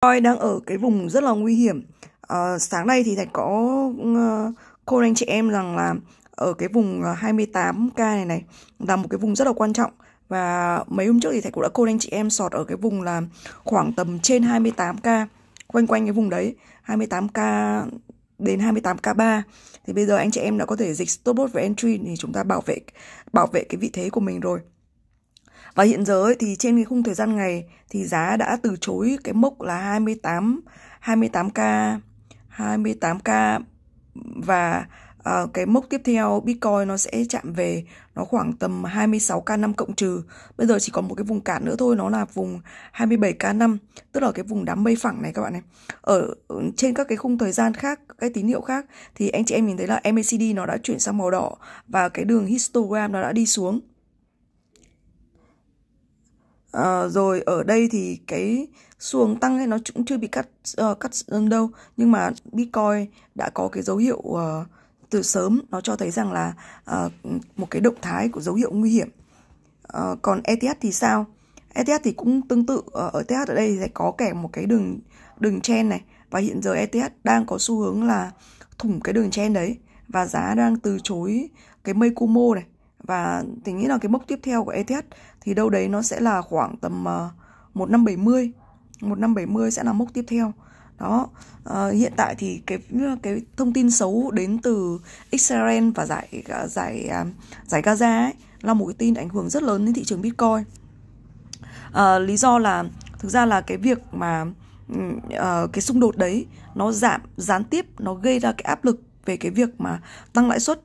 Tôi đang ở cái vùng rất là nguy hiểm. À, sáng nay thì Thạch có uh, cô anh chị em rằng là ở cái vùng 28K ờ, này này là một cái vùng rất là quan trọng và mấy hôm trước thì Thạch cũng đã cô anh chị em sọt ở cái vùng là khoảng tầm trên 28K quanh quanh cái vùng đấy 28K đến 28K3 thì bây giờ anh chị em đã có thể dịch stop bot và entry thì chúng ta bảo vệ bảo vệ cái vị thế của mình rồi và hiện giờ ấy, thì trên cái khung thời gian ngày thì giá đã từ chối cái mốc là 28 28k 28k và uh, cái mốc tiếp theo Bitcoin nó sẽ chạm về nó khoảng tầm 26k 5 cộng trừ. Bây giờ chỉ còn một cái vùng cản nữa thôi, nó là vùng 27k 5, tức là cái vùng đám mây phẳng này các bạn này. Ở ừ, trên các cái khung thời gian khác, cái tín hiệu khác thì anh chị em nhìn thấy là MACD nó đã chuyển sang màu đỏ và cái đường histogram nó đã đi xuống. À, rồi ở đây thì cái xuồng tăng ấy nó cũng chưa bị cắt uh, cắt đâu nhưng mà Bitcoin đã có cái dấu hiệu uh, từ sớm nó cho thấy rằng là uh, một cái động thái của dấu hiệu nguy hiểm uh, còn ETH thì sao ETH thì cũng tương tự uh, ở ETH ở đây sẽ có kẻ một cái đường đường chen này và hiện giờ ETH đang có xu hướng là thủng cái đường chen đấy và giá đang từ chối cái mây Kumo này và tình nghĩ là cái mốc tiếp theo của ETH thì đâu đấy nó sẽ là khoảng tầm uh, 1570 1570 sẽ là mốc tiếp theo đó uh, hiện tại thì cái cái thông tin xấu đến từ Israel và giải giải à, giải Gaza ấy, là một cái tin ảnh hưởng rất lớn đến thị trường Bitcoin uh, lý do là thực ra là cái việc mà uh, cái xung đột đấy nó giảm gián tiếp nó gây ra cái áp lực về cái việc mà tăng lãi suất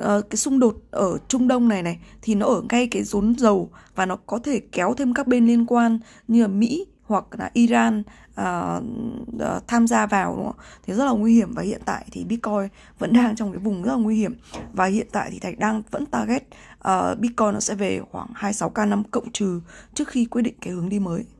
uh, cái xung đột ở Trung Đông này này thì nó ở ngay cái rốn dầu và nó có thể kéo thêm các bên liên quan như là Mỹ hoặc là Iran uh, uh, tham gia vào đúng không? thì rất là nguy hiểm và hiện tại thì Bitcoin vẫn đang trong cái vùng rất là nguy hiểm và hiện tại thì Thạch đang vẫn target uh, Bitcoin nó sẽ về khoảng 26k5 cộng trừ trước khi quyết định cái hướng đi mới.